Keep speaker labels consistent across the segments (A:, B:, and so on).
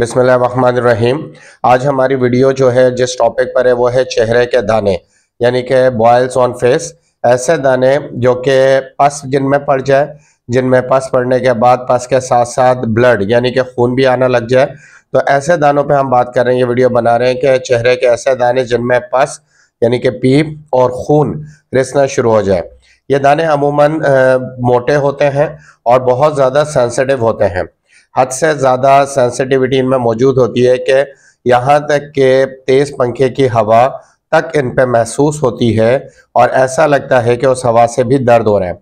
A: वरिम आज हमारी वीडियो जो है जिस टॉपिक पर है वो है चेहरे के दाने यानी कि बॉयल्स ऑन फेस ऐसे दाने जो कि पस जिनमें पड़ जाए जिनमें पस पड़ने के बाद पस के साथ साथ ब्लड यानी कि खून भी आना लग जाए तो ऐसे दानों पे हम बात कर रहे हैं ये वीडियो बना रहे हैं कि चेहरे के ऐसे दाने जिनमें पस यानी कि पीप और खून रिसना शुरू हो जाए ये दाने अमूमन मोटे होते हैं और बहुत ज़्यादा सेंसिटिव होते हैं हद से ज़्यादा सेंसिटिविटी इनमें मौजूद होती है कि यहाँ तक के तेज़ पंखे की हवा तक इन पर महसूस होती है और ऐसा लगता है कि उस हवा से भी दर्द हो रहा है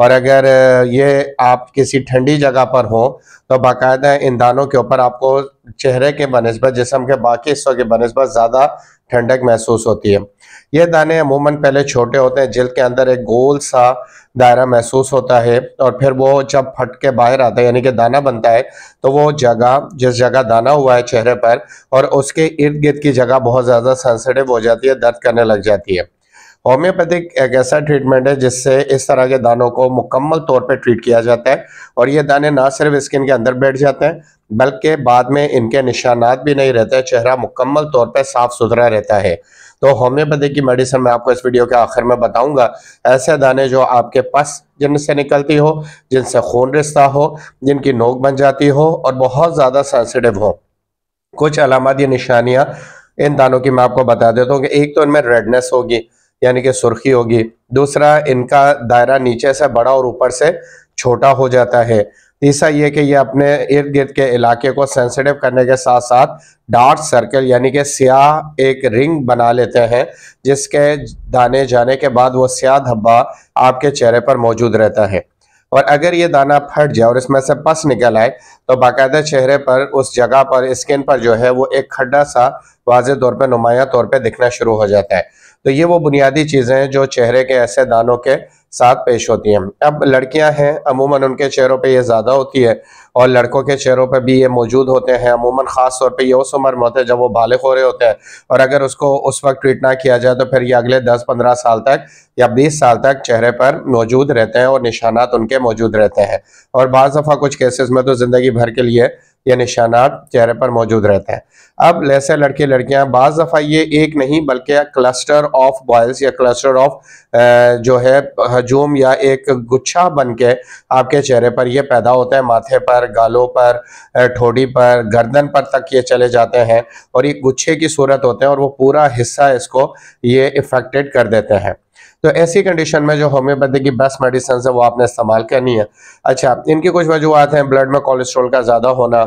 A: और अगर ये आप किसी ठंडी जगह पर हो तो बाकायदा इन दानों के ऊपर आपको चेहरे के बनस्बत जिसम के बाकी हिस्सों के बनस्बत ज़्यादा ठंडक महसूस होती है ये दाने अमूमन पहले छोटे होते हैं जिल्द के अंदर एक गोल सा दायरा महसूस होता है और फिर वो जब फट के बाहर आता है यानी कि दाना बनता है तो वो जगह जिस जगह दाना हुआ है चेहरे पर और उसके इर्द गिर्द की जगह बहुत ज़्यादा सेंसिटिव हो जाती है दर्द करने लग जाती है होम्योपैथिक एक ऐसा ट्रीटमेंट है जिससे इस तरह के दानों को मुकम्मल तौर पर ट्रीट किया जाता है और ये दाने ना सिर्फ स्किन के अंदर बैठ जाते हैं बल्कि बाद में इनके निशानात भी नहीं रहते चेहरा मुकम्मल तौर पर साफ सुथरा रहता है तो होम्योपैथी की मेडिसिन मैं आपको इस वीडियो के आखिर में बताऊंगा ऐसे दाने जो आपके पस जिनसे निकलती हो जिनसे खून रिश्ता हो जिनकी नोक बन जाती हो और बहुत ज़्यादा सेंसिटिव हो कुछ अलामत या निशानियाँ इन दानों की मैं आपको बता देता हूँ कि एक तो इनमें रेडनेस होगी यानी कि सुर्खी होगी दूसरा इनका दायरा नीचे से बड़ा और ऊपर से छोटा हो जाता है तीसरा ये कि ये अपने इर्द गिर्द के इलाके को सेंसिटिव करने के साथ साथ डार्क सर्कल यानी कि स्या एक रिंग बना लेते हैं जिसके दाने जाने के बाद वो स्या धब्बा आपके चेहरे पर मौजूद रहता है और अगर ये दाना फट जाए और इसमें से पस निकल आए तो बाकायदा चेहरे पर उस जगह पर स्किन पर जो है वो एक खड्डा सा वाज तौर पर नुमाया तौर पर दिखना शुरू हो जाता है तो ये वो बुनियादी चीज़ें हैं जो चेहरे के ऐसे दानों के साथ पेश होती हैं अब लड़कियां हैं अमूमन उनके चेहरों पे ये ज़्यादा होती है और लड़कों के चेहरों पे भी ये मौजूद होते हैं अमूमन ख़ास तौर पे ये उस उम्र में होते हैं जब वो बालग हो रहे होते हैं और अगर उसको उस वक्त ट्रीट ना किया जाए तो फिर ये अगले 10-15 साल तक या 20 साल तक चेहरे पर मौजूद रहते हैं और निशानात उनके मौजूद रहते हैं और बज दफ़ा कुछ केसेस में तो ज़िंदगी भर के लिए ये निशानात चेहरे पर मौजूद रहते हैं अब लैसे लड़के लड़कियां बाज़ दफ़ा ये एक नहीं बल्कि क्लस्टर ऑफ बॉयल्स या क्लस्टर ऑफ जो है हजूम या एक गुच्छा बन के आपके चेहरे पर ये पैदा होता है माथे पर गालों पर ठोड़ी पर गर्दन पर तक ये चले जाते हैं और ये गुच्छे की सूरत होते हैं और वो पूरा हिस्सा इसको ये इफ़ेक्टेड कर देते हैं तो ऐसी कंडीशन में जो होम्योपैथी की बेस्ट मेडिसिन है वो आपने इस्तेमाल करनी है अच्छा इनकी कुछ वजूहत हैं ब्लड में कोलेस्ट्रोल का ज़्यादा होना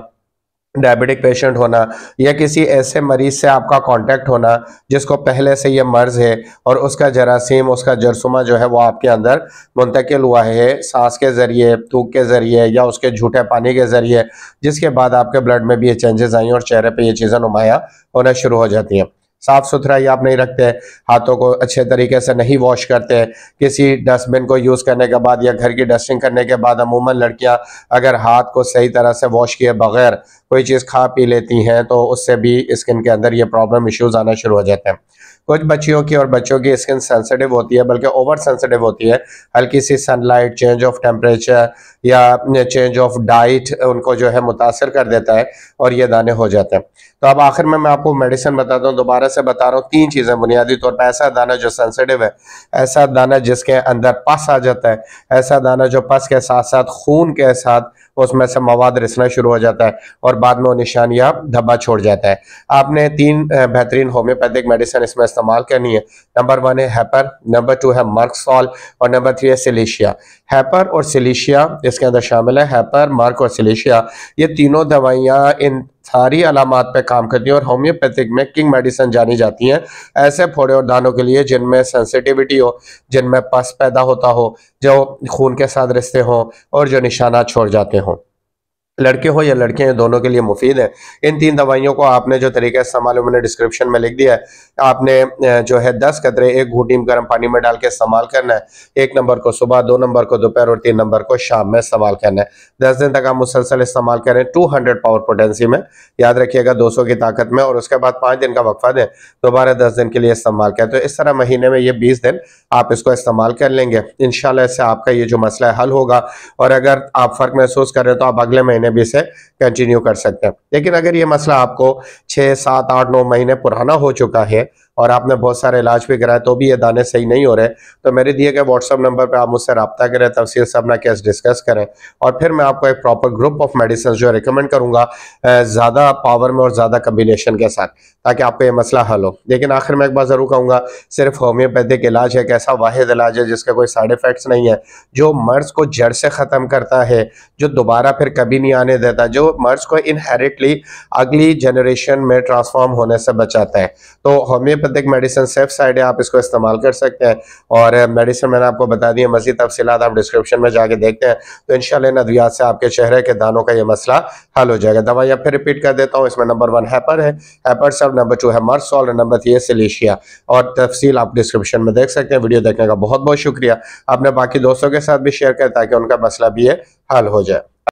A: डायबिटिक पेशेंट होना या किसी ऐसे मरीज से आपका कांटेक्ट होना जिसको पहले से यह मर्ज है और उसका जरासीम उसका जरसुमा जो है वो आपके अंदर मुंतकिल हुआ है सांस के ज़रिए तूक के ज़रिए या उसके झूठे पानी के ज़रिए जिसके बाद आपके ब्लड में भी ये चेंजेस आई और चेहरे पर ये चीज़ें नुमाया होना शुरू हो जाती हैं साफ सुथरा ही आप नहीं रखते हाथों को अच्छे तरीके से नहीं वॉश करते किसी डस्टबिन को यूज़ करने के बाद या घर की डस्टिंग करने के बाद अमूमन लड़कियां अगर हाथ को सही तरह से वॉश किए बगैर कोई चीज़ खा पी लेती हैं तो उससे भी स्किन के अंदर ये प्रॉब्लम इश्यूज आना शुरू हो जाते हैं कुछ बच्चियों की और बच्चों की स्किन सेंसिटिव होती है बल्कि ओवर सेंसिटिव होती है हल्की सी सनलाइट चेंज ऑफ टेम्परेचर या चेंज ऑफ डाइट उनको जो है मुतासर कर देता है और ये दाने हो जाते हैं तो अब आखिर में मैं आपको मेडिसिन बताता हूँ दोबारा से बता रहा हूँ तीन चीज़ें बुनियादी तौर पर ऐसा दाना जो सेंसिटिव है ऐसा दाना जिसके अंदर पस आ जाता है ऐसा दाना जो पस के साथ साथ खून के साथ उसमें से मवाद रिसना शुरू हो जाता है और बाद में वो निशान या धब्बा छोड़ जाता है आपने तीन बेहतरीन होम्योपैथिक मेडिसिन इसमें इस्तेमाल करनी है नंबर वन है हैपर नंबर टू है मर्कसॉल और नंबर थ्री है सिलेशिया हैपर और सिलेशिया इसके अंदर शामिल है हैपर मार्क और सिलेशिया ये तीनों दवाइयाँ इन सारी अलामत पे काम करती हैं और होम्योपैथिक में किंग मेडिसिन जानी जाती हैं ऐसे फोड़े और दानों के लिए जिनमें सेंसिटिविटी हो जिनमें पस पैदा होता हो जो खून के साथ रिश्ते हों और जो निशाना छोड़ जाते हों लड़के हो या लड़कियां दोनों के लिए मुफीद है इन तीन दवाइयों को आपने जो तरीके इस्तेमाल है मैंने डिस्क्रिप्शन में लिख दिया है आपने जो है दस कतरे एक घूटी में गर्म पानी में डाल के इस्तेमाल करना है एक नंबर को सुबह दो नंबर को दोपहर और तीन नंबर को शाम में इस्तेमाल करना है दस दिन तक आप मुसलसल इस्तेमाल करें टू हंड्रेड पावर पोटेंसी में याद रखिएगा दो सौ की ताकत में और उसके बाद पाँच दिन का वक्फा दें दोबारा दस दिन के लिए इस्तेमाल करें तो इस तरह महीने में ये बीस दिन आप इसको इस्तेमाल कर लेंगे इन इससे आपका ये जो मसला हल होगा और अगर आप फ़र्क महसूस करें तो आप अगले महीने महीने भी इसे कंटिन्यू कर सकते हैं लेकिन अगर ये मसला आपको छः सात आठ नौ महीने पुराना हो चुका है और आपने बहुत सारे इलाज भी कराए तो भी ये दाने सही नहीं हो रहे तो मेरे दिए गए व्हाट्सअप नंबर पर आप मुझसे रब्ता करें तफसील से अपना केस डिस्कस करें और फिर मैं आपको एक प्रॉपर ग्रुप ऑफ मेडिसिन जो रिकमेंड करूँगा ज़्यादा पावर में और ज़्यादा कम्बिनेशन के साथ ताकि आपका ये मसला हल हो लेकिन आखिर मैं एक बार ज़रूर कहूँगा सिर्फ होम्योपैथिक इलाज एक ऐसा वाद इलाज है जिसका कोई साइड इफ़ेक्ट्स नहीं है जो मर्ज़ को जड़ से ख़त्म करता है जो दोबारा फिर कभी नहीं आने देता जो मर्ज़ को इनहेरिटली अगली जनरेशन में ट्रांसफॉर्म होने से बचाता है तो homeopathy allopathic medicine safe side है आप इसको इस्तेमाल कर सकते हैं और मेडिसिन मैंने आपको बता दी है मजीद तफसीत आप डिस्क्रिप्शन में जाके देखते हैं तो इन नदियात से आपके चेहरे के दानों का यह मसला हल हो जाएगा दवाइयाँ फिर रिपीट कर देता हूँ इसमें नंबर वन हैपर है हैपर सब नंबर टू है मर्सॉल और नंबर थ्री है सिलेशिया और तफसील आप डिस्क्रिप्शन में देख सकते हैं वीडियो देखने का बहुत बहुत शुक्रिया आपने बाकी दोस्तों के साथ भी शेयर करें ताकि उनका मसला भी ये हल हो जाए